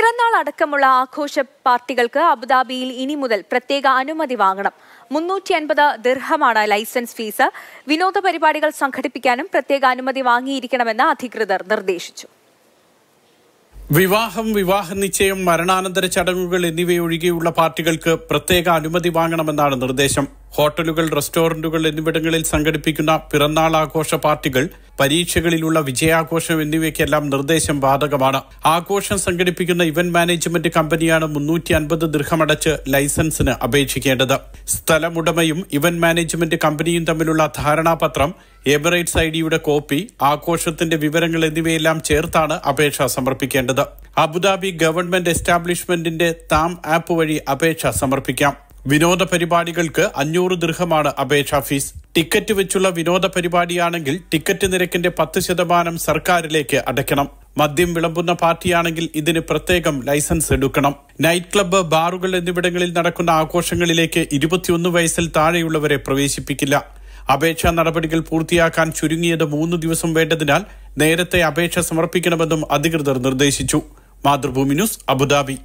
പിറന്നാൾ അടക്കമുള്ള ആഘോഷ പാർട്ടികൾക്ക് അബുദാബിയിൽ ഇനി മുതൽ പ്രത്യേക അനുമതി വാങ്ങണം മുന്നൂറ്റി അൻപത് ദീർഘമാണ് ലൈസൻസ് ഫീസ് വിനോദ പരിപാടികൾ സംഘടിപ്പിക്കാനും പ്രത്യേക അനുമതി വാങ്ങിയിരിക്കണമെന്ന് അധികൃതർ നിർദ്ദേശിച്ചു വിവാഹം വിവാഹ നിശ്ചയം മരണാനന്തര ചടങ്ങുകൾ എന്നിവയൊഴികെയുള്ള പാർട്ടികൾക്ക് പ്രത്യേക അനുമതി വാങ്ങണമെന്നാണ് നിർദ്ദേശം ഹോട്ടലുകൾ റെസ്റ്റോറന്റുകൾ എന്നിവിടങ്ങളിൽ സംഘടിപ്പിക്കുന്ന പിറന്നാൾ ആഘോഷ പാർട്ടികൾ പരീക്ഷകളിലുള്ള വിജയാഘോഷം എന്നിവയ്ക്കെല്ലാം നിർദ്ദേശം ബാധകമാണ് ആഘോഷം സംഘടിപ്പിക്കുന്ന ഇവന്റ് മാനേജ്മെന്റ് കമ്പനിയാണ് മുന്നൂറ്റി അൻപത് ദൃഹമടച്ച് ലൈസൻസിന് അപേക്ഷിക്കേണ്ടത് സ്ഥലമുടമയും ഇവന്റ് മാനേജ്മെന്റ് കമ്പനിയും തമ്മിലുള്ള ധാരണാപത്രം എമിറേറ്റ്സ് ഐ ഡിയുടെ കോപ്പി ആഘോഷത്തിന്റെ വിവരങ്ങൾ എന്നിവയെല്ലാം ചേർത്താണ് അപേക്ഷ സമർപ്പിക്കേണ്ടത് അബുദാബി ഗവൺമെന്റ് എസ്റ്റാബ്ലിഷ്മെന്റിന്റെ താം ആപ്പ് വഴി അപേക്ഷ സമർപ്പിക്കാം വിനോദ പരിപാടികൾക്ക് അഞ്ഞൂറ് ദൃഹമാണ് അപേക്ഷാ ഫീസ് ടിക്കറ്റ് വെച്ചുള്ള വിനോദ പരിപാടിയാണെങ്കിൽ ടിക്കറ്റ് നിരക്കിന്റെ പത്ത് ശതമാനം സർക്കാരിലേക്ക് അടയ്ക്കണം മദ്യം വിളമ്പുന്ന പാർട്ടിയാണെങ്കിൽ ഇതിന് പ്രത്യേകം ലൈസൻസ് എടുക്കണം നൈറ്റ് ക്ലബ്ബ് ബാറുകൾ എന്നിവിടങ്ങളിൽ നടക്കുന്ന ആഘോഷങ്ങളിലേക്ക് ഇരുപത്തിയൊന്ന് വയസ്സിൽ താഴെയുള്ളവരെ പ്രവേശിപ്പിക്കില്ല അപേക്ഷാ നടപടികൾ പൂർത്തിയാക്കാൻ ചുരുങ്ങിയത് മൂന്ന് ദിവസം വേണ്ടതിനാൽ നേരത്തെ അപേക്ഷ സമർപ്പിക്കണമെന്നും അധികൃതർ നിർദ്ദേശിച്ചു മാതൃഭൂമി ന്യൂസ് അബുദാബി